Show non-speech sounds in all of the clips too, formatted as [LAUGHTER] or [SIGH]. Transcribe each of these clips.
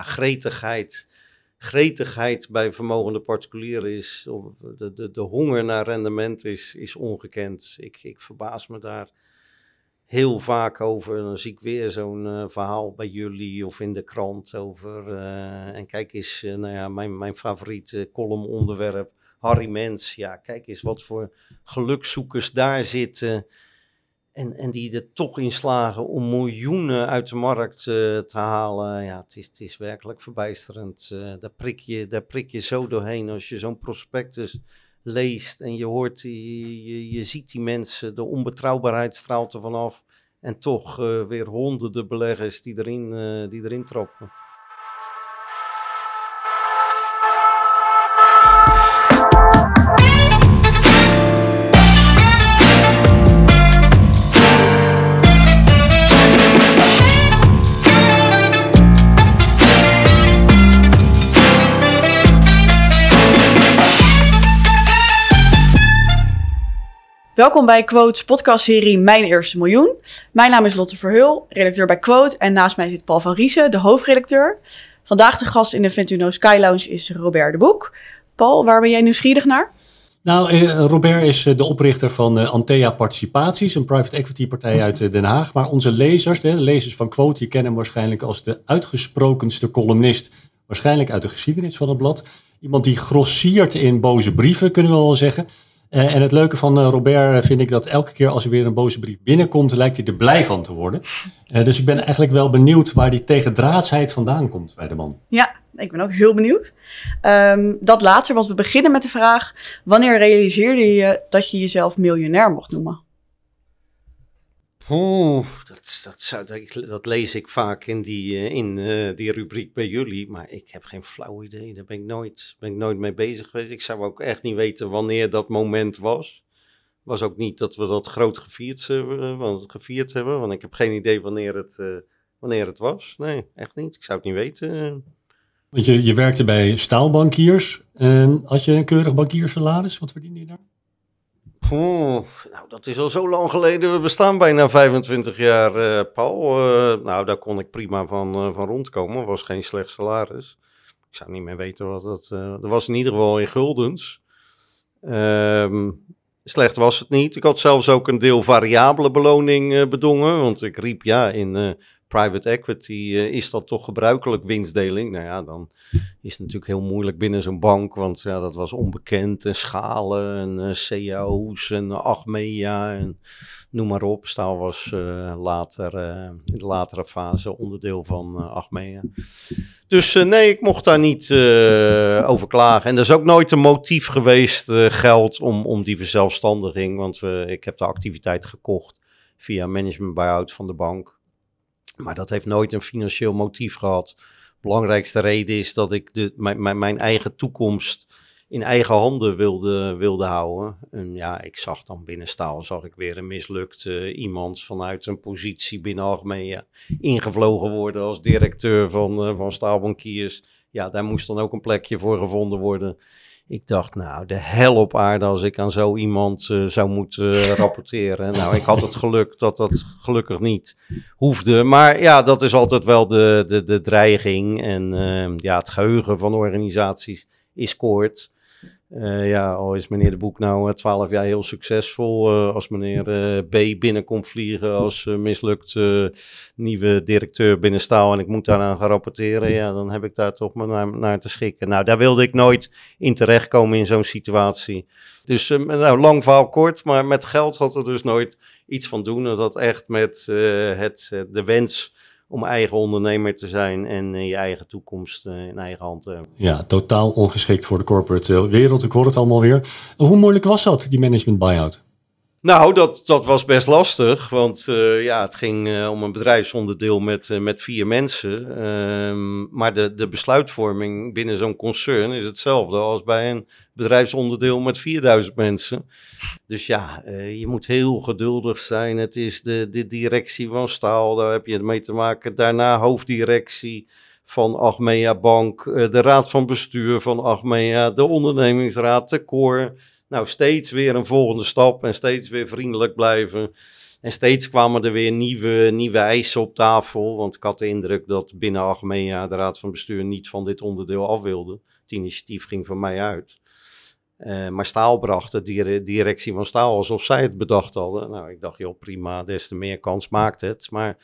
gretigheid. Gretigheid bij vermogende particulieren is, de, de, de honger naar rendement is, is ongekend. Ik, ik verbaas me daar heel vaak over. Dan zie ik weer zo'n eh, verhaal bij jullie of in de krant over. Eh, en kijk eens, eh, nou ja, mijn, mijn favoriete columnonderwerp, Harry Mens. Ja, kijk eens wat voor gelukzoekers daar zitten. En, en die er toch in slagen om miljoenen uit de markt eh, te halen. Ja, het is, het is werkelijk verbijsterend. Eh, daar, prik je, daar prik je zo doorheen als je zo'n prospectus leest en je hoort, je, je, je, ziet die mensen, de onbetrouwbaarheid straalt er vanaf. En toch eh, weer honderden beleggers die erin, die erin trappen. Welkom bij Quote's podcastserie Mijn Eerste Miljoen. Mijn naam is Lotte Verheul, redacteur bij Quote. En naast mij zit Paul van Riesen, de hoofdredacteur. Vandaag de gast in de Ventuno Sky Lounge is Robert de Boek. Paul, waar ben jij nieuwsgierig naar? Nou, eh, Robert is eh, de oprichter van eh, Antea Participaties, een private equity partij uit Den Haag. Maar onze lezers, de lezers van Quote, kennen hem waarschijnlijk als de uitgesprokenste columnist, waarschijnlijk uit de geschiedenis van het blad. Iemand die grossiert in boze brieven, kunnen we wel zeggen. Eh, en het leuke van eh, Robert eh, vind ik dat elke keer als er weer een boze brief binnenkomt, lijkt hij er blij van te worden. dus ik ben eigenlijk wel benieuwd waar die tegendraadsheid vandaan komt bij de man. Ja, ik ben ook heel benieuwd. Ehm, dat later, want we beginnen met de vraag: wanneer realiseerde je dat je jezelf miljonair mocht noemen? Oeh, dat, dat, zou, dat, lees ik vaak in, die, eh, in eh, die rubriek bij jullie, maar ik heb geen flauw idee. Daar ben ik, nooit, ben ik nooit mee bezig geweest. Ik zou ook echt niet weten wanneer dat moment was. Was ook niet dat we dat groot gevierd, uh, want, gevierd hebben, want ik heb geen idee wanneer het, wanneer het was. Nee, echt niet. Ik zou het niet weten. Want je, je werkte bij staalbankiers. En had je een keurig bankiersalaris? Wat verdiende je daar? nou, dat is al zo lang geleden. We bestaan bijna 25 jaar, uh, Paul. Eh, nou, daar kon ik prima van, uh, van rondkomen. Was geen slecht salaris. Ik zou niet meer weten wat dat. dat was in ieder geval in guldens. Ehm, slecht was het niet. Ik had zelfs ook een deel variabele beloning bedongen. Want ik riep ja in private equity eh, is dat toch gebruikelijk winstdeling. Nou ja, dan is het natuurlijk heel moeilijk binnen zo'n bank, want ja, dat was onbekend. En schalen en uh, eh, cao's e en eh, Achmea en noem maar op. Staal was later, in de latere fase onderdeel van Achmea. Dus nee, ik mocht daar niet over klagen. En er is ook nooit een motief geweest, geld, om, om die verzelfstandiging. Want ik heb de activiteit gekocht via management buyout van de bank. Maar dat heeft nooit een financieel motief gehad. Belangrijkste reden is dat ik de, mijn, mijn, mijn eigen toekomst in eigen handen wilde, wilde houden. ja, ik zag dan binnen staal zag ik weer een mislukte eh, iemand vanuit een positie binnen Algemeen ingevlogen worden als directeur van, eh, van staalbankiers. Ja, daar moest dan ook een plekje voor gevonden worden. Ik dacht, nou, de hel op aarde als ik aan zo iemand eh, zou moeten eh, [LAUGHS] rapporteren. nou, ik had het geluk dat dat gelukkig niet hoefde. Maar ja, dat is altijd wel de, de, de dreiging. En ehm, ja, het geheugen van organisaties is kort. Eh, ja, al is meneer de Boek nou eh, twaalf jaar heel succesvol. Eh, als meneer B binnenkomt vliegen als mislukt nieuwe directeur binnen Staal en ik moet daaraan gaan rapporteren, ja, dan heb ik daar toch maar naar, naar te schikken. Nou, daar wilde ik nooit in terechtkomen in zo'n situatie. Dus nou, lang verhaal kort, maar met geld had er dus nooit iets van doen. Dat had echt met het, de wens om eigen ondernemer te zijn en eh, je eigen toekomst eh, in eigen hand te hebben. Ja, totaal ongeschikt voor de corporate eh, wereld. Ik hoor het allemaal weer. Hoe moeilijk was dat, die management buyout? Nou, dat, dat was best lastig, want eh, ja, het ging eh, om een bedrijfsonderdeel met, eh, met vier mensen. Ehm, maar de, de besluitvorming binnen zo'n concern is hetzelfde als bij een bedrijfsonderdeel met 4000 mensen. Dus ja, je moet heel geduldig zijn. Het is de, de directie van Staal, daar heb je het mee te maken. Daarna hoofddirectie van Achmea Bank, de raad van bestuur van Achmea, de ondernemingsraad, de koor nou, steeds weer een volgende stap en steeds weer vriendelijk blijven. En steeds kwamen er weer nieuwe, nieuwe eisen op tafel. Want ik had de indruk dat binnen algemeen de raad van bestuur niet van dit onderdeel af wilde. Het initiatief ging van mij uit. Eh, maar Staal bracht de directie van Staal alsof zij het bedacht hadden. Nou, ik dacht, joh, prima, des te meer kans maakt het. Maar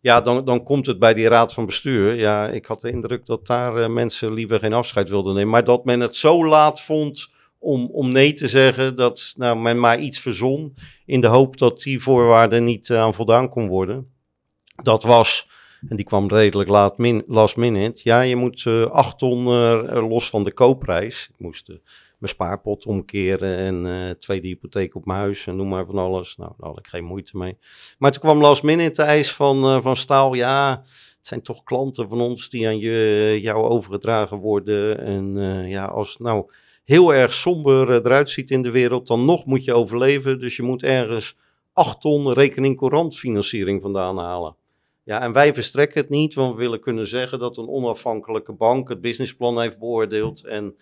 ja, dan, dan komt het bij die raad van bestuur. Ja, ik had de indruk dat daar eh, mensen liever geen afscheid wilden nemen. Maar dat men het zo laat vond om, om nee te zeggen dat nou, men maar iets verzon in de hoop dat die voorwaarden niet eh, aan voldaan kon worden. Dat was, en die kwam redelijk laat last minute, ja je moet uh, acht ton eh, los van de koopprijs. Ik moest mijn spaarpot omkeren en tweede hypotheek op mijn huis en noem maar van alles. Nou, daar had ik geen moeite mee. Maar toen kwam last minute de eis van, van Staal, ja het zijn toch klanten van ons die aan je, jou overgedragen worden. En ja, als nou heel erg somber eh, eruit ziet in de wereld, dan nog moet je overleven. Dus je moet ergens 8 ton rekening courant financiering vandaan halen. Ja, en wij verstrekken het niet, want we willen kunnen zeggen dat een onafhankelijke bank het businessplan heeft beoordeeld en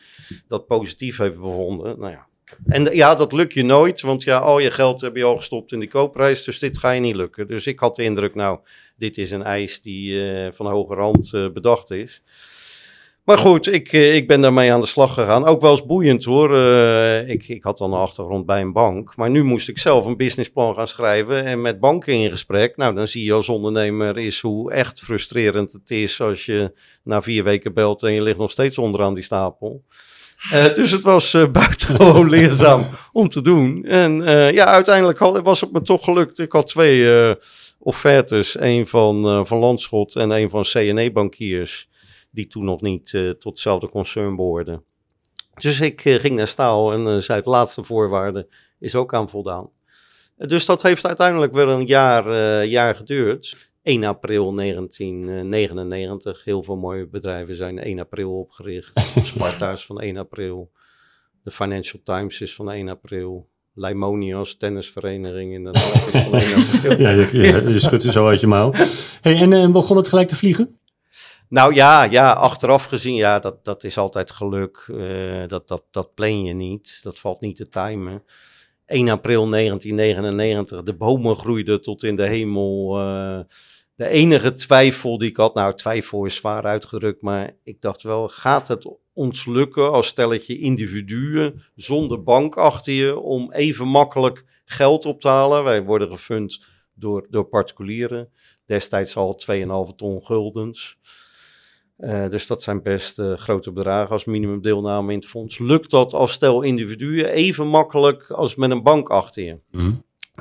dat positief heeft bevonden. Nou ja. En ja, dat lukt je nooit, want ja, al je geld heb je al gestopt in de koopprijs, dus dit ga je niet lukken. Dus ik had de indruk, nou, dit is een eis die eh, van hoge rand eh, bedacht is. Maar goed, ik, eh, ik ben daarmee aan de slag gegaan. Ook wel eens boeiend hoor. Eh, ik, ik had dan een achtergrond bij een bank. Maar nu moest ik zelf een businessplan gaan schrijven en met banken in gesprek. Nou, dan zie je als ondernemer is hoe echt frustrerend het is als je na vier weken belt en je ligt nog steeds onderaan die stapel. Eh, dus het was [LAUGHS] buitengewoon leerzaam om te doen. En ja, uiteindelijk was het me toch gelukt. Ik had twee offertes. een van, van Landschot en één van cne bankiers die toen nog niet eh, tot hetzelfde concern behoorden. Dus ik eh, ging naar Staal en eh, zei: de laatste voorwaarde is ook aan voldaan. Dus dat heeft uiteindelijk wel een jaar, jaar geduurd. 1 april 1999. Heel veel mooie bedrijven zijn 1 april opgericht. [LAUGHS] Sparta's van 1 april. De Financial Times is van 1 april. Leimonios, tennisvereniging inderdaad. is 1 april. [LAUGHS] ja, je, je, schudt ze zo uit je mouw. Hey, en, en begon het gelijk te vliegen? Nou ja, ja, achteraf gezien, ja, dat, dat is altijd geluk. Eh, dat, dat, dat plan je niet. Dat valt niet te timen. 1 april 1999, de bomen groeiden tot in de hemel. Eh, de enige twijfel die ik had, nou twijfel is zwaar uitgedrukt, maar ik dacht wel, gaat het ons lukken als stelletje individuen zonder bank achter je om even makkelijk geld op te halen? Wij worden gefund door, door particulieren, destijds al 2,5 ton guldens. Eh, dus dat zijn best eh, grote bedragen als minimumdeelname in het fonds. Lukt dat als stel individuen even makkelijk als met een bank achter je? Mhm.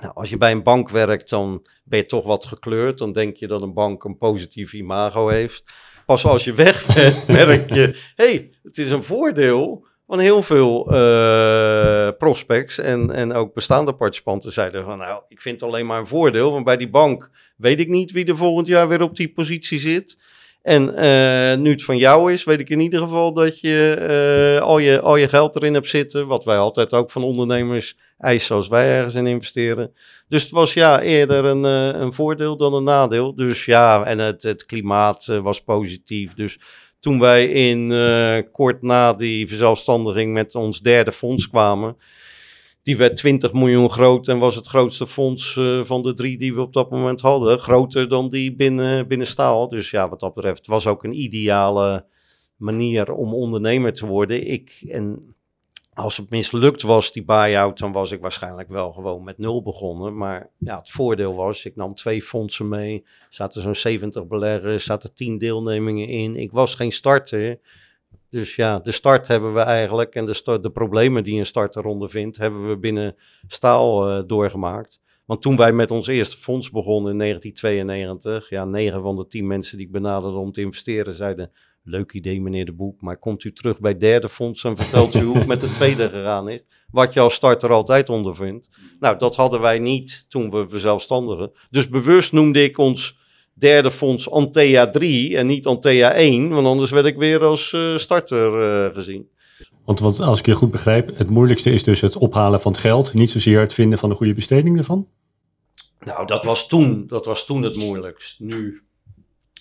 Nou, als je bij een bank werkt, dan ben je toch wat gekleurd. Dan denk je dat een bank een positief imago heeft. Pas als je weg bent, [LAUGHS] merk je: hey, het is een voordeel. Want heel veel eh, prospects en, en ook bestaande participanten zeiden van nou, ik vind het alleen maar een voordeel. Want bij die bank weet ik niet wie er volgend jaar weer op die positie zit. En eh, nu het van jou is, weet ik in ieder geval dat je, eh, al je al je geld erin hebt zitten. Wat wij altijd ook van ondernemers eisen als wij ergens in investeren. Dus het was ja eerder een, eh, een voordeel dan een nadeel. Dus ja, en het, het klimaat was positief. Dus toen wij in kort na die verzelfstandiging met ons derde fonds kwamen die werd 20 miljoen groot en was het grootste fonds eh, van de drie die we op dat moment hadden. Groter dan die binnen, binnen staal. Dus ja, wat dat betreft was ook een ideale manier om ondernemer te worden. Ik, en als het mislukt was, die buy-out, dan was ik waarschijnlijk wel gewoon met nul begonnen. Maar ja, het voordeel was, ik nam twee fondsen mee. Zaten zo'n 70 beleggers, zaten 10 deelnemingen in. Ik was geen starter. Dus ja, de start hebben we eigenlijk en de, start, de problemen die een starter ondervindt, hebben we binnen staal eh, doorgemaakt. Want toen wij met ons eerste fonds begonnen in 1992, ja, negen van de tien mensen die ik benaderde om te investeren zeiden: Leuk idee, meneer de Boek, maar komt u terug bij het derde fonds en vertelt u hoe het met de tweede gegaan is. Wat je als starter altijd ondervindt. Nou, dat hadden wij niet toen we zelfstandigen. Dus bewust noemde ik ons derde fonds Antea 3 en niet Antea 1, want anders werd ik weer als eh, starter eh, gezien. Want als ik je goed begrijp, het moeilijkste is dus het ophalen van het geld, niet zozeer het vinden van een goede besteding ervan? Nou, dat was toen, dat was toen het moeilijkst. Nu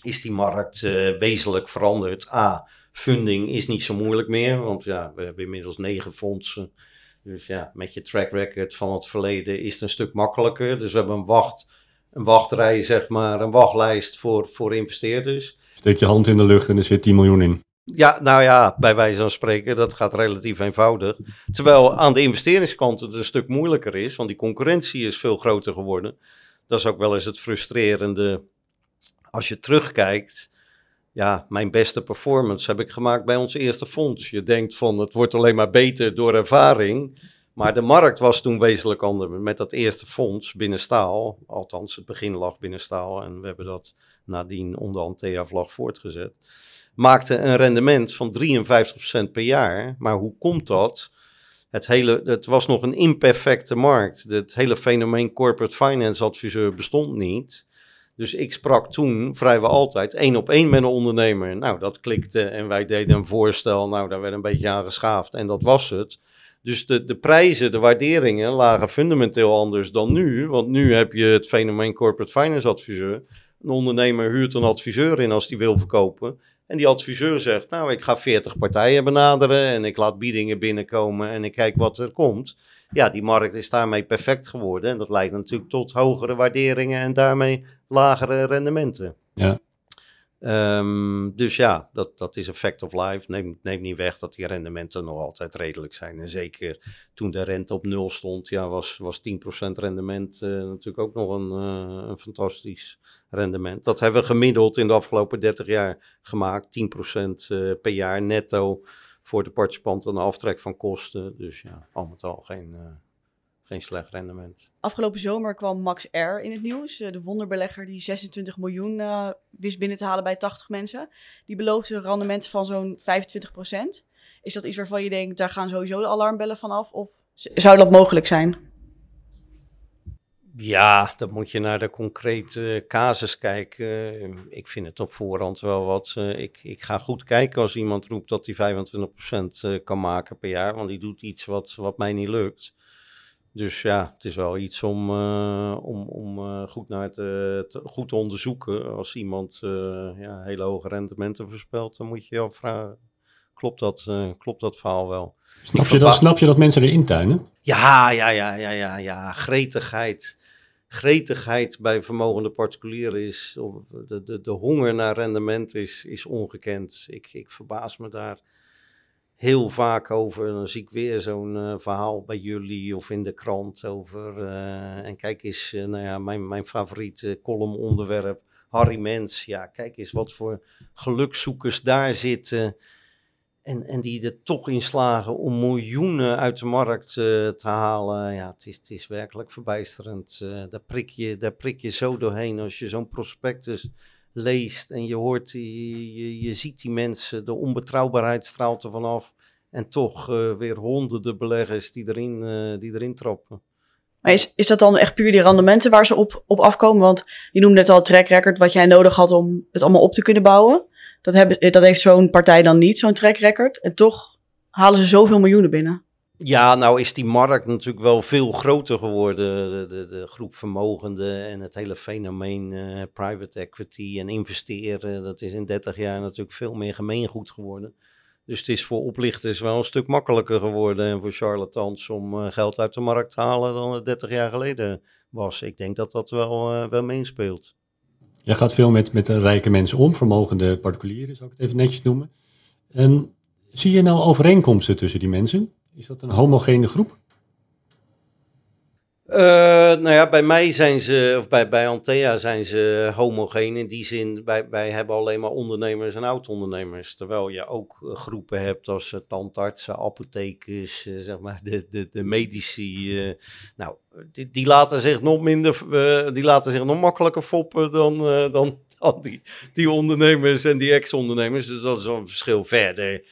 is die markt eh, wezenlijk veranderd. A, funding is niet zo moeilijk meer, want ja, we hebben inmiddels negen fondsen. Dus ja, met je track record van het verleden is het een stuk makkelijker. Dus we hebben een wacht een wachtrij, zeg maar, een wachtlijst voor, voor investeerders. Steek je hand in de lucht en er zit 10 miljoen in. Ja, nou ja, bij wijze van spreken, dat gaat relatief eenvoudig. Terwijl aan de investeringskant het een stuk moeilijker is, want die concurrentie is veel groter geworden. Dat is ook wel eens het frustrerende. Als je terugkijkt, ja, mijn beste performance heb ik gemaakt bij ons eerste fonds. Je denkt van, het wordt alleen maar beter door ervaring. Maar de markt was toen wezenlijk anders. Met dat eerste fonds binnen staal, althans het begin lag binnen staal en we hebben dat nadien onder Antea-vlag voortgezet, maakte een rendement van 53% per jaar. Maar hoe komt dat? Het, hele, het was nog een imperfecte markt. Het hele fenomeen corporate finance adviseur bestond niet. Dus ik sprak toen vrijwel altijd één op één met een ondernemer. Nou, dat klikte en wij deden een voorstel. Nou, daar werd een beetje aan geschaafd en dat was het. Dus de, de prijzen, de waarderingen lagen fundamenteel anders dan nu. Want nu heb je het fenomeen corporate finance adviseur. Een ondernemer huurt een adviseur in als die wil verkopen. En die adviseur zegt, nou ik ga 40 partijen benaderen en ik laat biedingen binnenkomen en ik kijk wat er komt. Ja, die markt is daarmee perfect geworden en dat leidt natuurlijk tot hogere waarderingen en daarmee lagere rendementen. Ja. Ehm, dus ja, dat, dat is een fact of life. Neem, neem niet weg dat die rendementen nog altijd redelijk zijn. En zeker toen de rente op nul stond, ja, was, was 10% rendement eh, natuurlijk ook nog een, eh, een fantastisch rendement. Dat hebben we gemiddeld in de afgelopen 30 jaar gemaakt. 10% uh, eh, per jaar netto voor de participant aan aftrek van kosten. Dus ja, al met al geen geen slecht rendement. Afgelopen zomer kwam Max R in het nieuws. Eh, de wonderbelegger die 26 miljoen eh, wist binnen te halen bij 80 mensen. Die beloofde een rendement van zo'n 25%. Is dat iets waarvan je denkt, daar gaan sowieso de alarmbellen van af? Of zou dat mogelijk zijn? Ja, dan moet je naar de concrete eh, casus kijken. ik vind het op voorhand wel wat. ik, ik ga goed kijken als iemand roept dat hij 25% kan maken per jaar. Want die doet iets wat, wat mij niet lukt. Dus ja, het is wel iets om, eh, om, om eh, goed, naar te, goed te onderzoeken. Als iemand eh, ja, hele hoge rendementen voorspelt, dan moet je je afvragen, klopt dat, klopt dat verhaal wel? Snap je, dat, snap je dat mensen erin tuinen? Ja, ja, ja, ja, ja, ja. Gretigheid. Gretigheid bij vermogende particulieren is, de, de, de honger naar rendement is, is ongekend. Ik, ik verbaas me daar heel vaak over, dan zie ik weer zo'n eh, verhaal bij jullie of in de krant over. Eh, en kijk eens, eh, nou ja, mijn, mijn favoriete onderwerp Harry Mens. Ja, kijk eens wat voor gelukzoekers daar zitten. En, en die er toch in slagen om miljoenen uit de markt te halen. Ja, het is, het is werkelijk verbijsterend. daar, prik je, daar prik je zo doorheen als je zo'n prospectus leest en je hoort, je, je, je ziet die mensen, de onbetrouwbaarheid straalt er vanaf. En toch uh, weer honderden beleggers die erin, uh, die erin trappen. Maar is, is dat dan echt puur die rendementen waar ze op, op afkomen? Want je noemde net al het track record wat jij nodig had om het allemaal op te kunnen bouwen. Dat, hebben, dat heeft zo'n partij dan niet, zo'n track record. En toch halen ze zoveel miljoenen binnen. Ja, nou is die markt natuurlijk wel veel groter geworden. De, de, de groep vermogenden en het hele fenomeen eh, private equity en investeren. Dat is in 30 jaar natuurlijk veel meer gemeengoed geworden. Dus het is voor oplichters wel een stuk makkelijker geworden en voor charlatans om eh, geld uit de markt te halen dan het 30 jaar geleden was. Ik denk dat dat wel, eh, wel meespeelt. Jij gaat veel met, met rijke mensen om, vermogende particulieren, zou ik het even netjes noemen. Um, zie je nou overeenkomsten tussen die mensen? Is dat een homogene groep? Eh, nou ja, bij mij zijn ze, of bij, bij Antea zijn ze homogeen in die zin, wij, wij hebben alleen maar ondernemers en oud-ondernemers. Terwijl je ook eh, groepen hebt als eh, tandartsen, apothekers, zeg maar, de, de, de medici. nou, die, laten zich nog minder, die laten zich nog makkelijker foppen dan, dan, dan die, die ondernemers en die ex-ondernemers. Dus dat is een verschil verder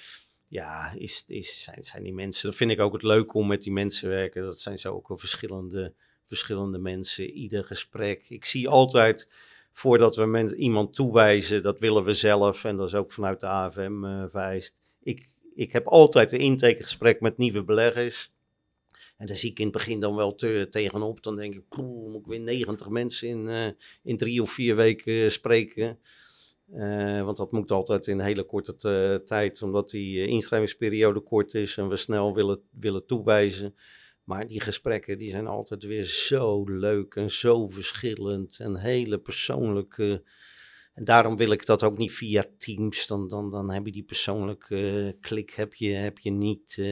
ja, is, is, zijn, zijn die mensen. Dat vind ik ook het leuk om met die mensen te werken. Dat zijn zo ook wel verschillende, verschillende mensen. Ieder gesprek. Ik zie altijd voordat we iemand toewijzen, dat willen we zelf. En dat is ook vanuit de AFM uh, eh, wijst. Ik, ik heb altijd een intakegesprek met nieuwe beleggers. En daar zie ik in het begin dan wel te, tegenop. Dan denk ik, poeh, moet ik weer 90 mensen in, eh, in drie of vier weken eh, spreken. Eh, want dat moet altijd in hele korte eh, tijd, omdat die eh, inschrijvingsperiode kort is en we snel willen, willen toewijzen. Maar die gesprekken die zijn altijd weer zo leuk en zo verschillend en hele persoonlijke. En daarom wil ik dat ook niet via Teams. Dan, dan, dan heb je die persoonlijke klik heb je, heb je niet.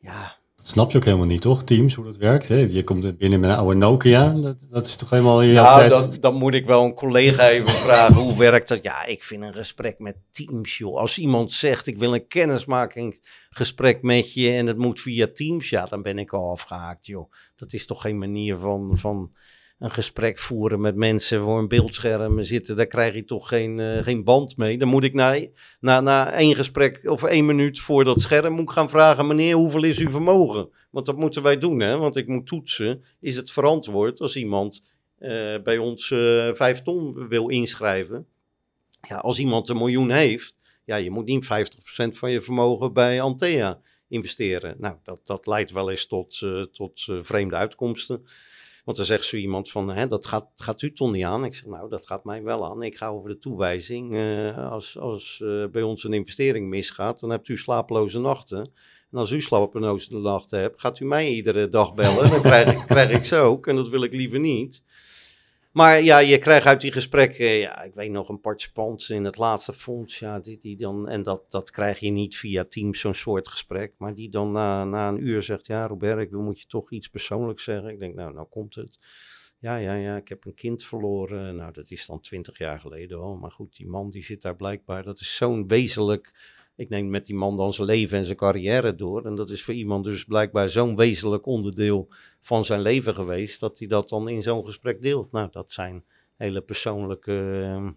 ja, dat snap je ook helemaal niet, toch? Teams, hoe dat werkt. Hè? Je komt binnen met een oude Nokia. Dat, dat is toch helemaal je ja, tijd... dat, dat, moet ik wel een collega even [LAUGHS] vragen. Hoe werkt dat? Ja, ik vind een gesprek met Teams, joh. Als iemand zegt, ik wil een kennismakingsgesprek met je... en het moet via Teams, ja, dan ben ik al afgehaakt, joh. Dat is toch geen manier van... van een gesprek voeren met mensen voor een beeldscherm zitten, daar krijg je toch geen, eh, geen band mee. Dan moet ik na, na, na één gesprek of één minuut voor dat scherm moet gaan vragen, meneer, hoeveel is uw vermogen? Want dat moeten wij doen, hè? want ik moet toetsen, is het verantwoord als iemand eh, bij ons eh, vijf ton wil inschrijven? Ja, als iemand een miljoen heeft, ja, je moet niet 50% van je vermogen bij Antea investeren. Nou, dat, dat leidt wel eens tot, tot vreemde uitkomsten. Want dan zegt zo iemand van, hè, dat gaat, gaat u toch niet aan? Ik zeg, nou, dat gaat mij wel aan. Ik ga over de toewijzing. Eh, als als eh, bij ons een investering misgaat, dan hebt u slaaploze nachten. En als u slaaploze nachten hebt, gaat u mij iedere dag bellen. dan krijg ik, krijg ik ze ook en dat wil ik liever niet. Maar ja, je krijgt uit die gesprekken, eh, ja, ik weet nog een participant in het laatste fonds, ja, die, die dan, en dat, dat krijg je niet via Teams, zo'n soort gesprek, maar die dan na, na een uur zegt, ja Robert, ik wil, moet je toch iets persoonlijks zeggen. Ik denk, nou, nou komt het. Ja, ja, ja, ik heb een kind verloren. Nou, dat is dan twintig jaar geleden al. Maar goed, die man die zit daar blijkbaar. Dat is zo'n wezenlijk ik neem met die man dan zijn leven en zijn carrière door. En dat is voor iemand dus blijkbaar zo'n wezenlijk onderdeel van zijn leven geweest, dat hij dat dan in zo'n gesprek deelt. Nou, dat zijn hele persoonlijke ehm,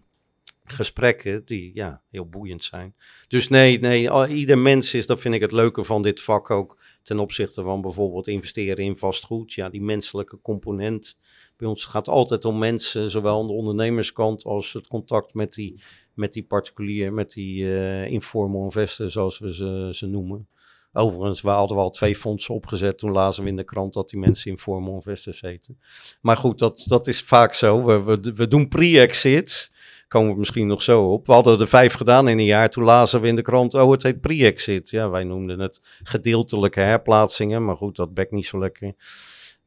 gesprekken die ja, heel boeiend zijn. Dus nee, nee, ieder mens is, dat vind ik het leuke van dit vak ook, ten opzichte van bijvoorbeeld investeren in vastgoed. Ja, die menselijke component. Bij ons gaat altijd om mensen, zowel aan de ondernemerskant als het contact met die, met die particulier, met die uh, informal investors, zoals we ze, ze noemen. Overigens, we hadden al twee fondsen opgezet. Toen lazen we in de krant dat die mensen informal investors heten. Maar goed, dat, dat is vaak zo. We, we, we doen pre-exit komen we misschien nog zo op. We hadden er vijf gedaan in een jaar. Toen lazen we in de krant, oh, het heet pre-exit. Ja, wij noemden het gedeeltelijke herplaatsingen. Maar goed, dat bekt niet zo lekker.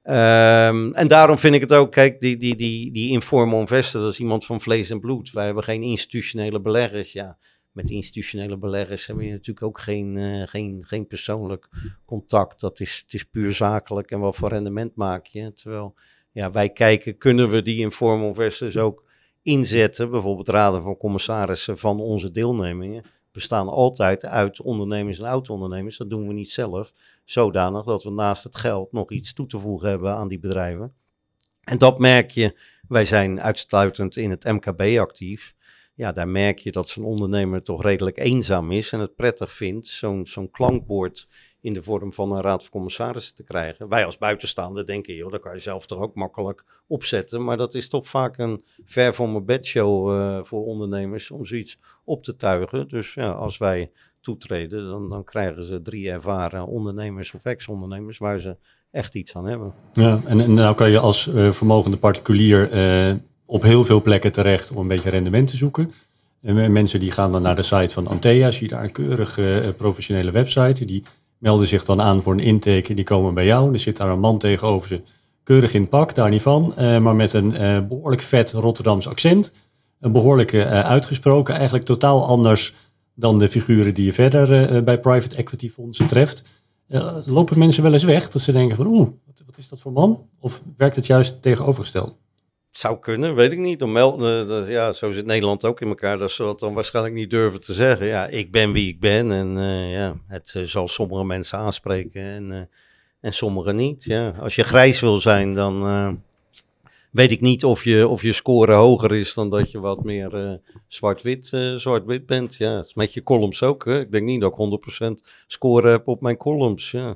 Ehm, en daarom vind ik het ook, kijk, die, die, die, die informal investor, dat is iemand van vlees en bloed. Wij hebben geen institutionele beleggers. Ja, met institutionele beleggers hebben je natuurlijk ook geen, eh, geen, geen persoonlijk contact. Dat is, het is puur zakelijk en wat voor rendement maak je. Terwijl ja, wij kijken, kunnen we die informal investors dus ook inzetten, bijvoorbeeld raden van commissarissen van onze deelnemingen, bestaan altijd uit ondernemers en auto ondernemers Dat doen we niet zelf, zodanig dat we naast het geld nog iets toe te voegen hebben aan die bedrijven. En dat merk je, wij zijn uitsluitend in het MKB actief. Ja, daar merk je dat zo'n ondernemer toch redelijk eenzaam is en het prettig vindt, zo'n zo'n klankbord in de vorm van een raad van commissarissen te krijgen. Wij als buitenstaande denken, joh, dat kan je zelf toch ook makkelijk opzetten. Maar dat is toch vaak een ver van mijn bed show eh, voor ondernemers om zoiets op te tuigen. Dus ja, als wij toetreden, dan, dan krijgen ze drie ervaren ondernemers of ex-ondernemers waar ze echt iets aan hebben. Ja, en, en nou kan je als eh, vermogende particulier eh, op heel veel plekken terecht om een beetje rendement te zoeken. En mensen die gaan dan naar de site van Antea, zie je daar een keurige professionele website. Die melden zich dan aan voor een intake die komen bij jou. Er zit daar een man tegenover ze, keurig in pak, daar niet van, eh, maar met een eh, behoorlijk vet Rotterdams accent. Een behoorlijke eh, uitgesproken, eigenlijk totaal anders dan de figuren die je verder bij private equity fondsen treft. lopen mensen wel eens weg dat ze denken van oeh, wat, wat is dat voor man? Of werkt het juist tegenovergesteld? zou kunnen, weet ik niet. Om eh, ja, zo zit Nederland ook in elkaar. Dat ze dat dan waarschijnlijk niet durven te zeggen. Ja, ik ben wie ik ben. En eh, ja, het eh, zal sommige mensen aanspreken en, en sommige niet. Ja. Als je grijs wil zijn, dan weet ik niet of je, of je score hoger is dan dat je wat meer zwart-wit zwart-wit bent. Ja, met je columns ook. Hè. Ik denk niet dat ik 100% score heb op mijn columns. Ja.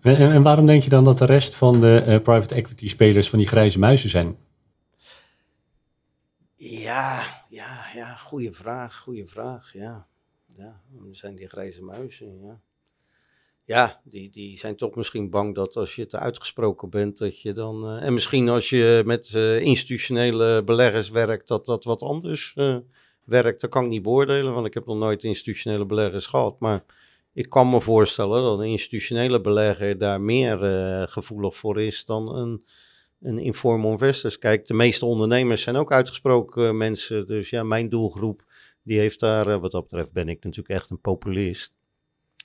En, en waarom denk je dan dat de rest van de private equity spelers van die grijze muizen zijn? Ja, ja, ja, goede vraag, goede vraag, ja. ja. Er zijn die grijze muizen, ja. Ja, die, die zijn toch misschien bang dat als je te uitgesproken bent, dat je dan... Eh, en misschien als je met eh, institutionele beleggers werkt, dat dat wat anders eh, werkt. Dat kan ik niet beoordelen, want ik heb nog nooit institutionele beleggers gehad. Maar ik kan me voorstellen dat een institutionele belegger daar meer gevoelig voor is dan een een informal investors. Kijk, de meeste ondernemers zijn ook uitgesproken eh, mensen. Dus ja, mijn doelgroep, die heeft daar, eh, wat dat betreft ben ik natuurlijk echt een populist.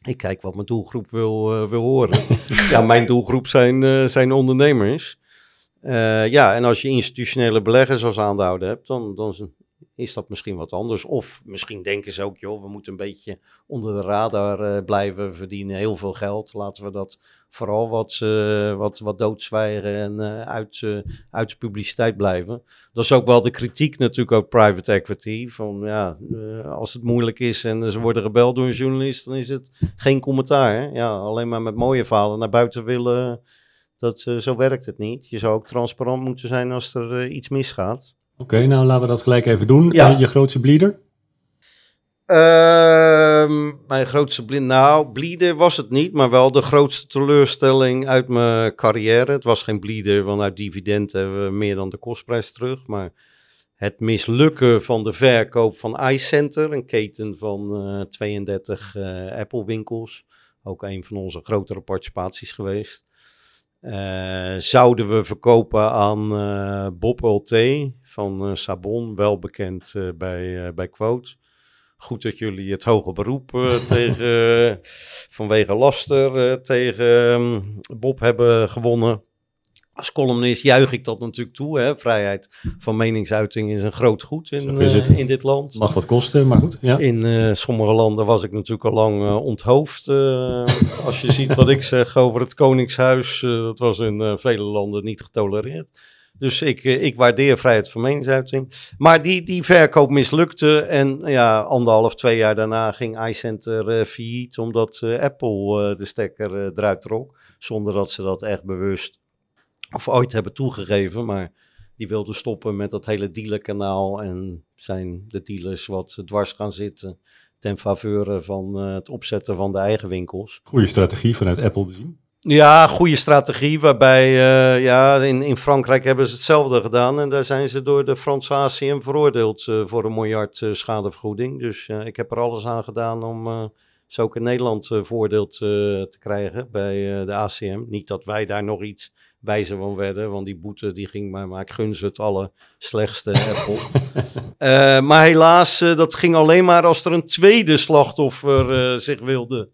Ik kijk wat mijn doelgroep wil, eh, wil horen. [LAUGHS] ja, mijn doelgroep zijn, zijn ondernemers. ja, en als je institutionele beleggers als aandeelhouder hebt, dan, dan is dat misschien wat anders. Of misschien denken ze ook, joh, we moeten een beetje onder de radar eh, blijven, verdienen heel veel geld. Laten we dat vooral wat, uh, wat, wat doodzwijgen en eh, uit, uit de publiciteit blijven. Dat is ook wel de kritiek natuurlijk op private equity. Van ja, als het moeilijk is en ze worden gebeld door een journalist, dan is het geen commentaar. Hè? Ja, alleen maar met mooie verhalen naar buiten willen. Dat, zo werkt het niet. Je zou ook transparant moeten zijn als er iets misgaat. Oké, nou laten we dat gelijk even doen. Eh, je grootste bleeder? Ehm, mijn grootste blind, nou, bleeder was het niet, maar wel de grootste teleurstelling uit mijn carrière. Het was geen bleeder, want uit dividend hebben we meer dan de kostprijs terug. Maar het mislukken van de verkoop van iCenter, een keten van uh, eh, 32 eh, Apple winkels. Ook een van onze grotere participaties geweest. Eh, zouden we verkopen aan eh, Bob LT van eh, Sabon, wel bekend bij, bij Quote. Goed dat jullie het hoge beroep [LAUGHS] tegen, vanwege laster tegen ehm, Bob hebben gewonnen als columnist juich ik dat natuurlijk toe. Hè? Vrijheid van meningsuiting is een groot goed in, eh, in dit land. Mag wat kosten, maar goed. Ja. In eh, sommige landen was ik natuurlijk al lang uh, onthoofd. als je ziet wat ik zeg over het Koningshuis, dat was in vele landen niet getolereerd. Dus ik, ik waardeer vrijheid van meningsuiting. Maar die, die verkoop mislukte. En ja, anderhalf, twee jaar daarna ging iCenter failliet. Omdat Apple de stekker eruit trok. Zonder dat ze dat echt bewust of ooit hebben toegegeven, maar die wilde stoppen met dat hele dealerkanaal en zijn de dealers wat dwars gaan zitten ten faveur van eh, het opzetten van de eigen winkels. Goede strategie vanuit Apple bezien. Ja, goede strategie. Waarbij eh, ja, in, in Frankrijk hebben ze hetzelfde gedaan. En daar zijn ze door de Franse ACM veroordeeld eh, voor een miljard schadevergoeding. Dus ik heb er alles aan gedaan om zou ook in Nederland eh, voordeel eh, te krijgen bij eh, de ACM. Niet dat wij daar nog iets wijzer van werden, want die boete die ging maar gun ze het alle slechtste Apple. [LAUGHS] maar helaas, dat ging alleen maar als er een tweede slachtoffer zich wilde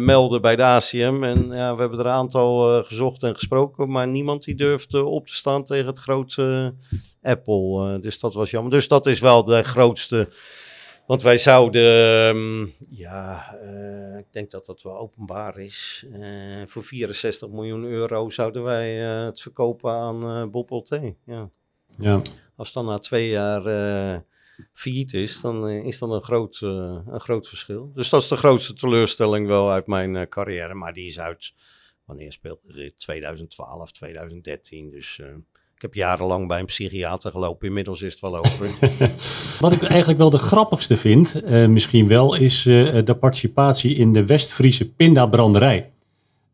melden bij de ACM. En ja, we hebben er een aantal gezocht en gesproken, maar niemand die durfde op te staan tegen het grote Apple. dus dat was jammer. Dus dat is wel de grootste want wij zouden, ehm, ja, eh, ik denk dat dat wel openbaar is. Eh, voor 64 miljoen euro zouden wij eh, het verkopen aan Bobbel Olté. Ja. ja. Als dan na twee jaar failliet is, dan is dat een groot, een groot verschil. Dus dat is de grootste teleurstelling wel uit mijn carrière. Maar die is uit, wanneer speelt dit? 2012, 2013. Dus ik heb jarenlang bij een psychiater gelopen, inmiddels is het wel over. [LAUGHS] Wat ik eigenlijk wel de grappigste vind, eh, misschien wel, is eh, de participatie in de West-Friese Pindabranderij.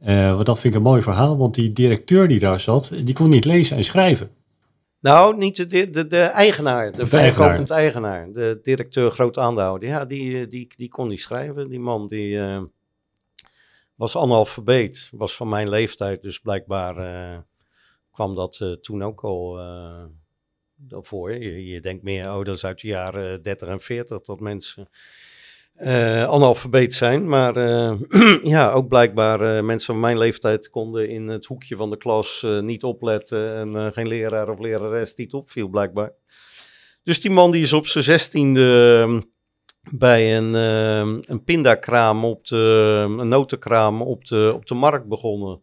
Uh, eh, dat vind ik een mooi verhaal, want die directeur die daar zat, die kon niet lezen en schrijven. Nou, niet de, de, de, eigenaar, de, de eigenaar. de directeur groot aandeelhouder. Ja, die, die, die kon niet schrijven. Die man die was analfabeet, was van mijn leeftijd, dus blijkbaar kwam dat eh, toen ook al eh, voor. Je, denkt meer, oh, dat is uit de jaren 30 en 40 dat mensen uh, analfabeet zijn. Maar [CLEARS THROAT] ja, ook blijkbaar uh, mensen van mijn leeftijd konden in het hoekje van de klas niet opletten. En geen leraar of lerares die het opviel, blijkbaar. Dus die man die is op zijn zestiende ehm, bij een, ehm, een pindakraam, op de, een notenkraam op de, op de markt begonnen.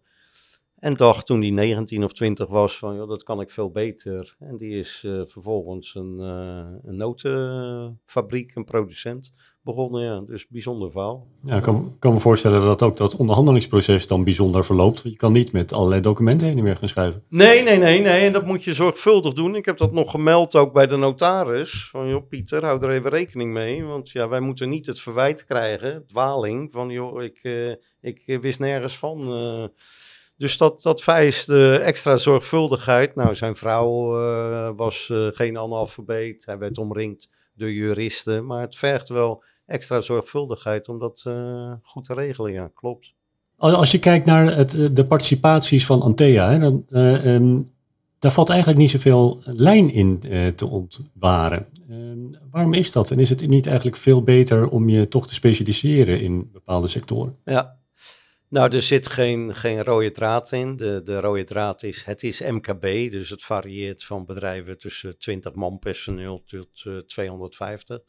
En dacht toen hij 19 of 20 was van, joh, dat kan ik veel beter. En die is eh, vervolgens een, eh, een notenfabriek, een producent begonnen. Ja. Dus bijzonder verhaal. Ja, ik kan, kan, me voorstellen dat ook dat onderhandelingsproces dan bijzonder verloopt. Je kan niet met allerlei documenten heen en weer gaan schrijven. Nee, nee, nee, nee. En dat moet je zorgvuldig doen. Ik heb dat nog gemeld ook bij de notaris. Van joh, Pieter, hou er even rekening mee. Want ja, wij moeten niet het verwijt krijgen, dwaling, van joh, ik, eh, ik wist nergens van. Dus dat, dat vereist eh, extra zorgvuldigheid. Nou, zijn vrouw eh, was uh, geen analfabeet. Hij werd omringd door juristen. Maar het vergt wel extra zorgvuldigheid om dat goed te regelen. Ja, klopt. Als je kijkt naar het, de participaties van Antea, hè, dan, ehm, daar valt eigenlijk niet zoveel lijn in te ontwaren. Ehm, waarom is dat? En is het niet eigenlijk veel beter om je toch te specialiseren in bepaalde sectoren? Ja, nou, er zit geen, geen rode draad in. De, de rode draad is, het is MKB, dus het varieert van bedrijven tussen 20 man personeel tot 250. Eh,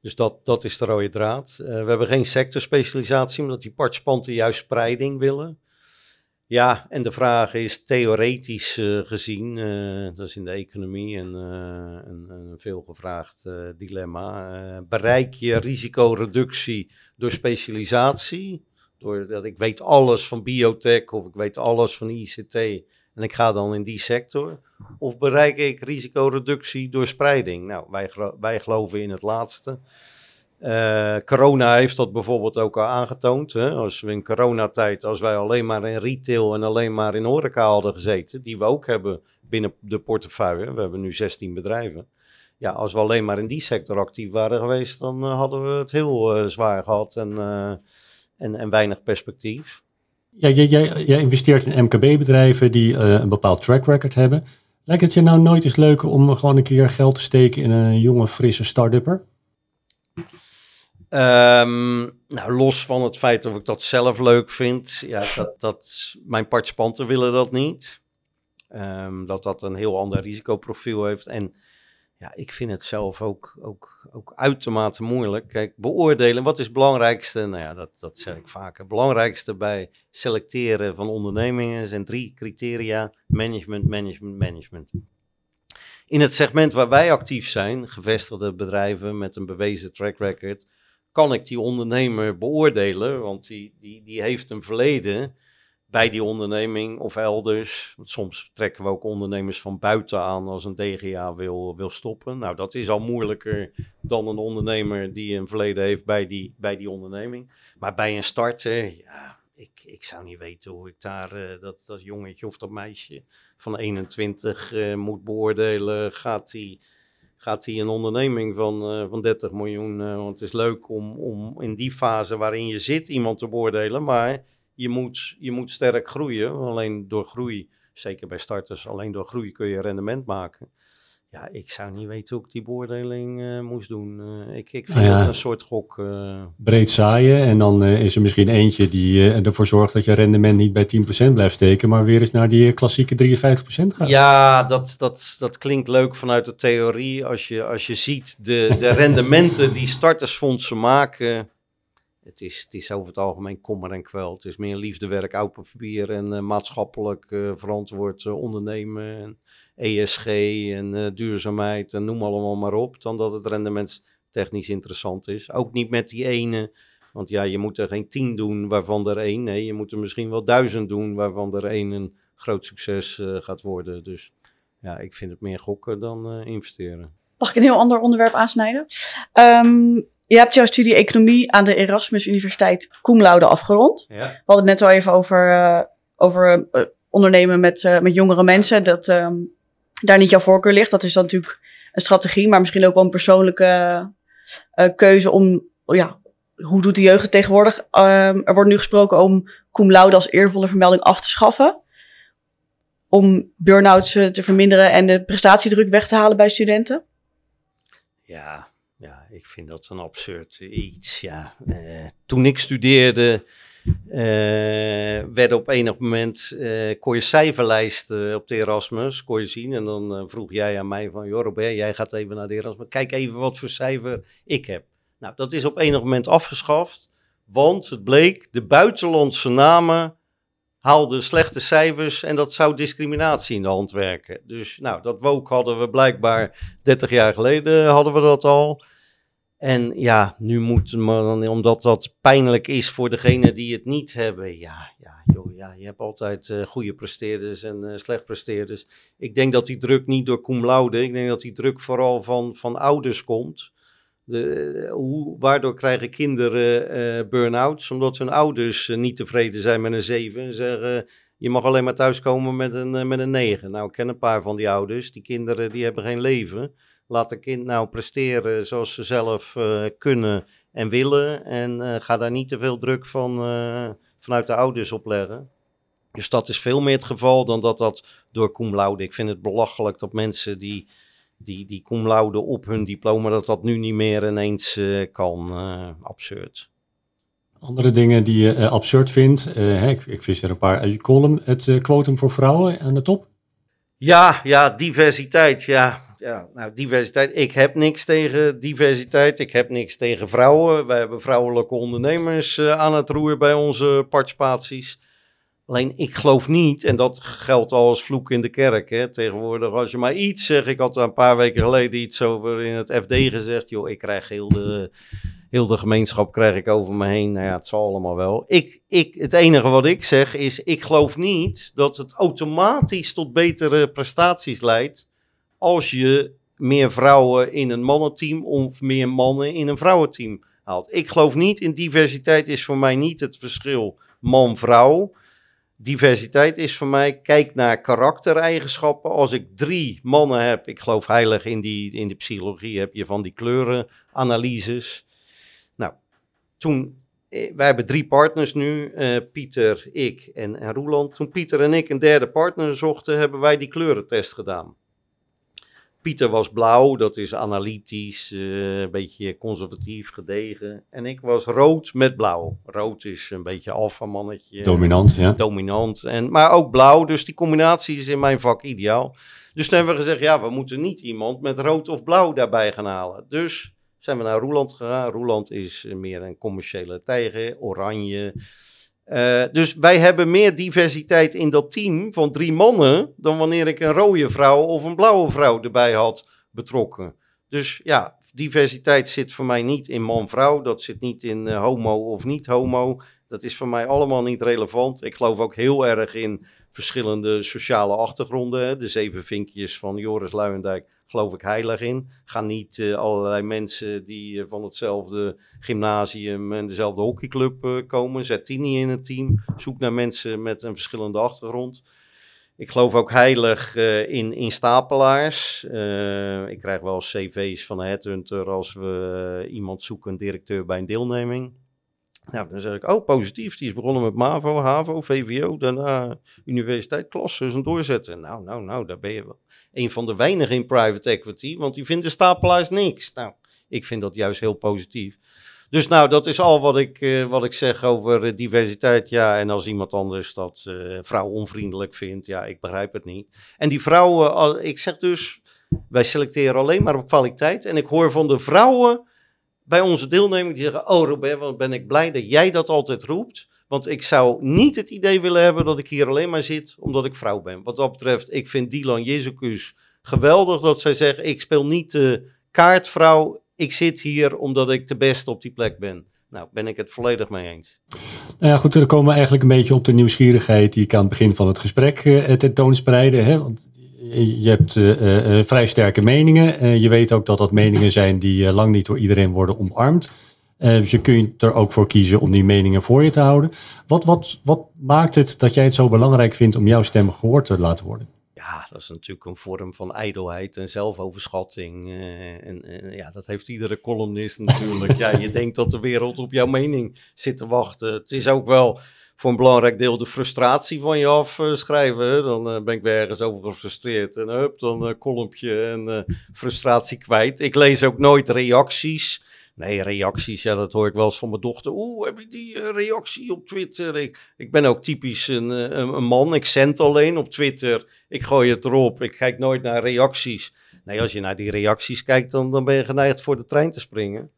dus dat, dat is de rode draad. Eh, we hebben geen sectorspecialisatie, omdat die participanten juist spreiding willen. Ja, en de vraag is theoretisch eh, gezien, dat is in de economie een, een, een veelgevraagd dilemma, bereik je risicoreductie door specialisatie Doordat ik weet alles van biotech of ik weet alles van ICT en ik ga dan in die sector. Of bereik ik risicoreductie door spreiding? Nou, wij, wij geloven in het laatste. Eh, corona heeft dat bijvoorbeeld ook al aangetoond. Hè? Als we in coronatijd, als wij alleen maar in retail en alleen maar in horeca hadden gezeten, die we ook hebben binnen de portefeuille, we hebben nu 16 bedrijven. Ja, als we alleen maar in die sector actief waren geweest, dan eh, hadden we het heel eh, zwaar gehad. En en, en weinig perspectief. Ja, jij, jij, investeert in MKB-bedrijven die eh, een bepaald track record hebben. Lijkt het je nou nooit eens leuk om gewoon een keer geld te steken in een jonge, frisse start-upper? Ehm, nou, los van het feit of ik dat zelf leuk vind, ja, dat, dat mijn participanten willen dat niet. Ehm, dat dat een heel ander risicoprofiel heeft. En ja, ik vind het zelf ook, ook, ook uitermate moeilijk. Kijk, beoordelen, wat is het belangrijkste? Nou ja, dat, dat zeg ik vaker. Het belangrijkste bij selecteren van ondernemingen zijn drie criteria. Management, management, management. In het segment waar wij actief zijn, gevestigde bedrijven met een bewezen track record, kan ik die ondernemer beoordelen, want die, die, die heeft een verleden bij die onderneming of elders. soms trekken we ook ondernemers van buiten aan als een DGA wil, wil stoppen. Nou, dat is al moeilijker dan een ondernemer die een verleden heeft bij die, bij die onderneming. Maar bij een starter, ja, ik, ik zou niet weten hoe ik daar eh, dat, dat jongetje of dat meisje van 21 eh, moet beoordelen. Gaat die gaat hij een onderneming van, eh, van 30 miljoen. want het is leuk om, om in die fase waarin je zit iemand te beoordelen. Maar je moet, je moet sterk groeien. Alleen door groei, zeker bij starters, alleen door groei kun je rendement maken. Ja, ik zou niet weten hoe ik die beoordeling eh, moest doen. Eh, ik ik vind nou ja, een soort gok. Uh... Breed zaaien en dan is er misschien eentje die ervoor zorgt dat je rendement niet bij 10% blijft steken, maar weer eens naar die klassieke 53% gaat. Ja, dat, dat, dat klinkt leuk vanuit de theorie. Als je, als je ziet de, de [LAUGHS] rendementen die startersfondsen maken het is, het is over het algemeen kommer en kwel. Het is meer liefdewerk, open papier en eh, maatschappelijk eh, verantwoord eh, ondernemen. En ESG en duurzaamheid en noem allemaal maar op. Dan dat het technisch interessant is. Ook niet met die ene. Want ja, je moet er geen tien doen waarvan er één. Nee, je moet er misschien wel duizend doen waarvan er één een groot succes gaat worden. Dus ja, ik vind het meer gokken dan investeren. Mag ik een heel ander onderwerp aansnijden? Um, je hebt jouw studie economie aan de Erasmus Universiteit cum laude afgerond. Ja. We hadden het net al even over, eh, over eh, ondernemen met, eh, met jongere mensen. Dat ehm, daar niet jouw voorkeur ligt. Dat is dan natuurlijk een strategie, maar misschien ook wel een persoonlijke keuze om. Ja, hoe doet de jeugd tegenwoordig? Ehm, er wordt nu gesproken om cum laude als eervolle vermelding af te schaffen. Om burn-outs te verminderen en de prestatiedruk weg te halen bij studenten. Ja, ja, ik vind dat een absurd iets. Ja. Eh, toen ik studeerde, uh, eh, werd op enig moment, uh, kon je cijferlijsten op de Erasmus, kon je zien. En dan vroeg jij aan mij van, jij gaat even naar de Erasmus, kijk even wat voor cijfer ik heb. Nou, dat is op enig moment afgeschaft, want het bleek, de buitenlandse namen haalden slechte cijfers en dat zou discriminatie in de hand werken. Dus nou, dat woke hadden we blijkbaar 30 jaar geleden hadden we dat al. En ja, nu moet maar omdat dat pijnlijk is voor degene die het niet hebben. Ja, ja, joh, ja je hebt altijd eh, goede presteerders en uh, slecht presteerders. Ik denk dat die druk niet door cum laude, ik denk dat die druk vooral van, van ouders komt. De, eh, hoe, waardoor krijgen kinderen uh, burn-outs? Omdat hun ouders niet tevreden zijn met een 7 en zeggen: Je mag alleen maar thuiskomen met een, met een 9. Nou, ik ken een paar van die ouders. Die kinderen die hebben geen leven laat een kind nou presteren zoals ze zelf eh, kunnen en willen. En eh, ga daar niet te veel druk van, eh, vanuit de ouders op leggen. Dus dat is veel meer het geval dan dat dat door cum laude. Ik vind het belachelijk dat mensen die, die, die cum laude op hun diploma, dat dat nu niet meer ineens kan. absurd. Andere dingen die je absurd vindt, ik, ik vis er een paar je column, het kwotum voor vrouwen aan de top? Ja, ja, diversiteit, ja ja, nou, diversiteit. Ik heb niks tegen diversiteit. Ik heb niks tegen vrouwen. Wij hebben vrouwelijke ondernemers eh, aan het roeren bij onze participaties. Alleen ik geloof niet, en dat geldt al als vloek in de kerk. Hè, tegenwoordig, als je maar iets zegt. Ik had een paar weken geleden iets over in het FD gezegd. Joh, ik krijg heel de, heel de gemeenschap krijg ik over me heen. Nou ja, het zal allemaal wel. Ik, ik, het enige wat ik zeg is: ik geloof niet dat het automatisch tot betere prestaties leidt als je meer vrouwen in een mannenteam of meer mannen in een vrouwenteam haalt. Ik geloof niet in diversiteit is voor mij niet het verschil man-vrouw. Diversiteit is voor mij, kijk naar karaktereigenschappen. Als ik drie mannen heb, ik geloof heilig in, die, in de psychologie, heb je van die kleurenanalyses. Nou, toen, eh, wij hebben drie partners nu, eh, Pieter, ik en, en Roeland. Toen Pieter en ik een derde partner zochten, hebben wij die kleurentest gedaan. Pieter was blauw, dat is analytisch, eh, een beetje conservatief gedegen. En ik was rood met blauw. Rood is een beetje alfamannetje. Dominant, ja. Dominant, en, maar ook blauw. Dus die combinatie is in mijn vak ideaal. Dus toen hebben we gezegd, ja, we moeten niet iemand met rood of blauw daarbij gaan halen. Dus zijn we naar Roeland gegaan. Roeland is eh, meer een commerciële tijger, oranje... Eh, dus wij hebben meer diversiteit in dat team van drie mannen dan wanneer ik een rode vrouw of een blauwe vrouw erbij had betrokken. Dus ja, diversiteit zit voor mij niet in man-vrouw, dat zit niet in eh, homo of niet-homo. Dat is voor mij allemaal niet relevant. Ik geloof ook heel erg in verschillende sociale achtergronden. De zeven vinkjes van Joris Luijendijk geloof ik heilig in. Ga niet eh, allerlei mensen die eh, van hetzelfde gymnasium en dezelfde hockeyclub eh, komen. Zet die niet in het team. Zoek naar mensen met een verschillende achtergrond. Ik geloof ook heilig in, in stapelaars. ik krijg wel cv's van een headhunter als we iemand zoeken, een directeur bij een deelneming. Nou, dan zeg ik, oh, positief. Die is begonnen met MAVO, HAVO, VWO, daarna universiteit, klasse, dus een doorzetten. Nou, nou, nou, daar ben je wel een van de weinigen in private equity, want die vinden stapelaars niks. Nou, ik vind dat juist heel positief. Dus nou, dat is al wat ik, eh, wat ik zeg over eh, diversiteit. Ja, en als iemand anders dat uh, vrouw onvriendelijk vindt, ja, ik begrijp het niet. En die vrouwen, ik zeg dus, wij selecteren alleen maar op kwaliteit. En ik hoor van de vrouwen bij onze deelneming die zeggen: Oh, Robert, wat ben ik blij dat jij dat altijd roept. Want ik zou niet het idee willen hebben dat ik hier alleen maar zit omdat ik vrouw ben. Wat dat betreft, ik vind Dylan Jezus geweldig dat zij zegt: ik speel niet de kaartvrouw. Ik zit hier omdat ik de beste op die plek ben. Nou, ben ik het volledig mee eens. Nou ja, goed, dan komen we eigenlijk een beetje op de nieuwsgierigheid die ik aan het begin van het gesprek uh, eh, eh, tentoonspreiden. Hè? Want je hebt eh, vrij sterke meningen. je weet ook dat dat meningen zijn die lang niet door iedereen worden omarmd. Eh, dus je kunt er ook voor kiezen om die meningen voor je te houden. Wat, wat, wat maakt het dat jij het zo belangrijk vindt om jouw stem gehoord te laten worden? Ja, dat is natuurlijk een vorm van ijdelheid en zelfoverschatting. Eh, en, ja, dat heeft iedere columnist natuurlijk. [LAUGHS] ja, je denkt dat de wereld op jouw mening zit te wachten. Het is ook wel voor een belangrijk deel de frustratie van je afschrijven. Dan eh, ben ik weer ergens over gefrustreerd. En hup, dan een kolompje en frustratie kwijt. Ik lees ook nooit reacties Nee, reacties, ja, dat hoor ik wel eens van mijn dochter. Oeh, heb ik die eh, reactie op Twitter? Ik, ben ook typisch eh, een, een, man. Ik zend alleen op Twitter. Ik gooi het erop. Ik kijk nooit naar reacties. Nee, als je naar die reacties kijkt, dan, dan ben je geneigd voor de trein te springen.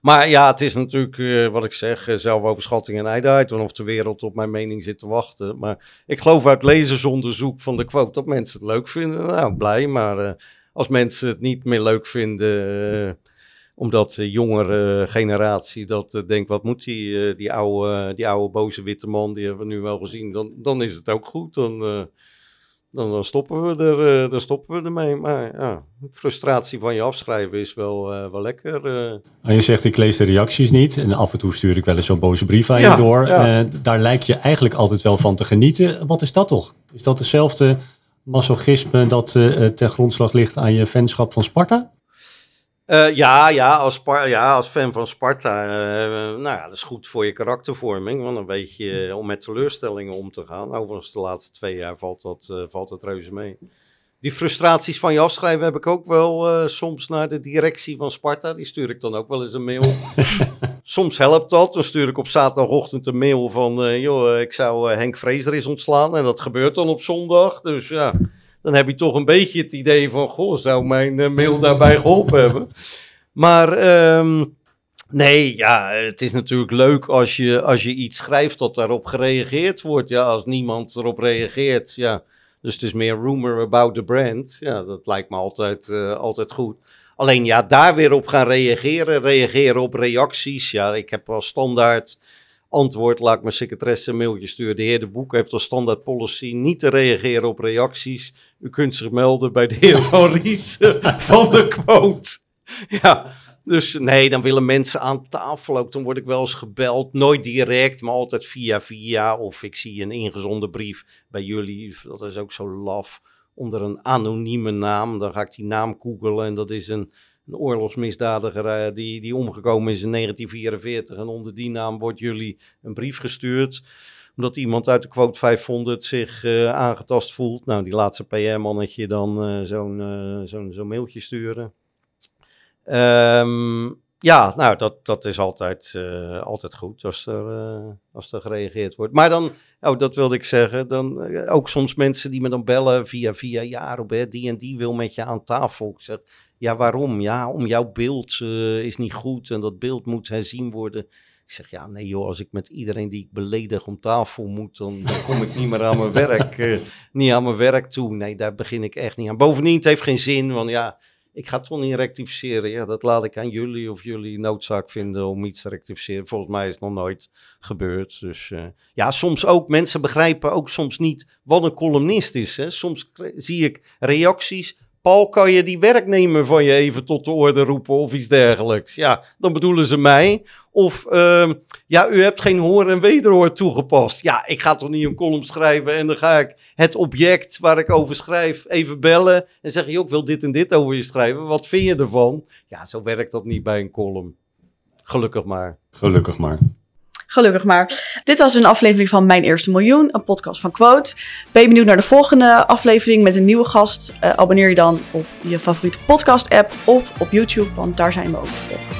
Maar ja, het is natuurlijk eh, wat ik zeg, uh, zelfoverschatting en ijdelheid. Of de wereld op mijn mening zit te wachten. Maar ik geloof uit lezersonderzoek van de quote dat mensen het leuk vinden. Nou, blij. Maar als mensen het niet meer leuk vinden, omdat de jongere generatie dat eh, denkt, wat moet die, eh, die, oude, die oude boze witte man, die hebben we nu wel gezien. Dan, dan is het ook goed, dan, eh, dan, dan, stoppen we er, dan stoppen we ermee. Maar ja, frustratie van je afschrijven is wel, wel lekker. en Je zegt, ik lees de reacties niet. En af en toe stuur ik wel eens zo'n boze brief aan je door. daar lijk je eigenlijk altijd wel van te genieten. Wat is dat toch? Is dat hetzelfde masochisme dat ten grondslag ligt aan je fanschap van Sparta? Eh, ja, ja als, ja, als fan van Sparta. Eh, nou ja, dat is goed voor je karaktervorming. Want dan weet je mm. eh, om met teleurstellingen om te gaan. Overigens, de laatste twee jaar valt dat, valt dat reuze mee. Die frustraties van je afschrijven heb ik ook wel soms naar de directie van Sparta. Die stuur ik dan ook wel eens een mail. [LAUGHS] soms helpt dat. Dan stuur ik op zaterdagochtend een mail van... joh, ik zou Henk Vrezer eens ontslaan. En dat gebeurt dan op zondag. Dus ja dan heb je toch een beetje het idee van, goh, zou mijn eh, mail daarbij geholpen hebben? [LAUGHS] Maar ehm, nee, ja, het is natuurlijk leuk als je, als je iets schrijft dat daarop gereageerd wordt. Ja, als niemand erop reageert, ja. Dus het is meer rumor about the brand. Ja, dat lijkt me altijd, eh, altijd goed. Alleen ja, daar weer op gaan reageren, reageren op reacties. Ja, ik heb wel standaard antwoord, laat ik mijn secretaresse een mailtje sturen. De heer De Boek heeft als standaard policy niet te reageren op reacties. U kunt zich melden bij de heer [LAUGHS] Van eh, van de quote. Ja, dus nee, dan willen mensen aan tafel ook. Dan word ik wel eens gebeld. Nooit direct, maar altijd via via. Of ik zie een ingezonden brief bij jullie. Dat is ook zo laf. Onder een anonieme naam. Dan ga ik die naam googelen en dat is een een oorlogsmisdadiger eh, die, die omgekomen is in 1944. En onder die naam wordt jullie een brief gestuurd omdat iemand uit de quote 500 zich eh, aangetast voelt. Nou, die laatste PR-mannetje dan eh, zo'n zo'n zo'n mailtje sturen. Um, ja, nou, dat, dat is altijd, eh, altijd goed als er, eh, als er gereageerd wordt. Maar dan, oh, dat wilde ik zeggen, dan eh, ook soms mensen die me dan bellen via via, ja Robert, die en die wil met je aan tafel. Ik zeg, ja waarom? Ja, om jouw beeld is niet goed en dat beeld moet herzien worden. Ik zeg, ja nee joh, als ik met iedereen die ik beledig om tafel moet, dan, dan kom ik niet meer aan mijn werk, niet aan mijn werk toe. Nee, daar begin ik echt niet aan. Bovendien, het heeft geen zin, want ja ik ga toch niet rectificeren. Ja, dat laat ik aan jullie of jullie noodzaak vinden om iets te rectificeren. Volgens mij is het nog nooit gebeurd. Dus eh, ja, soms ook. Mensen begrijpen ook soms niet wat een columnist is. Hè. Soms zie ik reacties Paul, kan je die werknemer van je even tot de orde roepen of iets dergelijks? Ja, dan bedoelen ze mij. Of, ehm, ja, u hebt geen hoor en wederhoor toegepast. Ja, ik ga toch niet een column schrijven en dan ga ik het object waar ik over schrijf even bellen en zeggen, ik wil dit en dit over je schrijven. Wat vind je ervan? Ja, zo werkt dat niet bij een column. Gelukkig maar. Gelukkig maar. Gelukkig maar. Dit was een aflevering van Mijn Eerste Miljoen, een podcast van Quote. Ben je benieuwd naar de volgende aflevering met een nieuwe gast? Eh, abonneer je dan op je favoriete podcast app of op YouTube, want daar zijn we ook te volgen.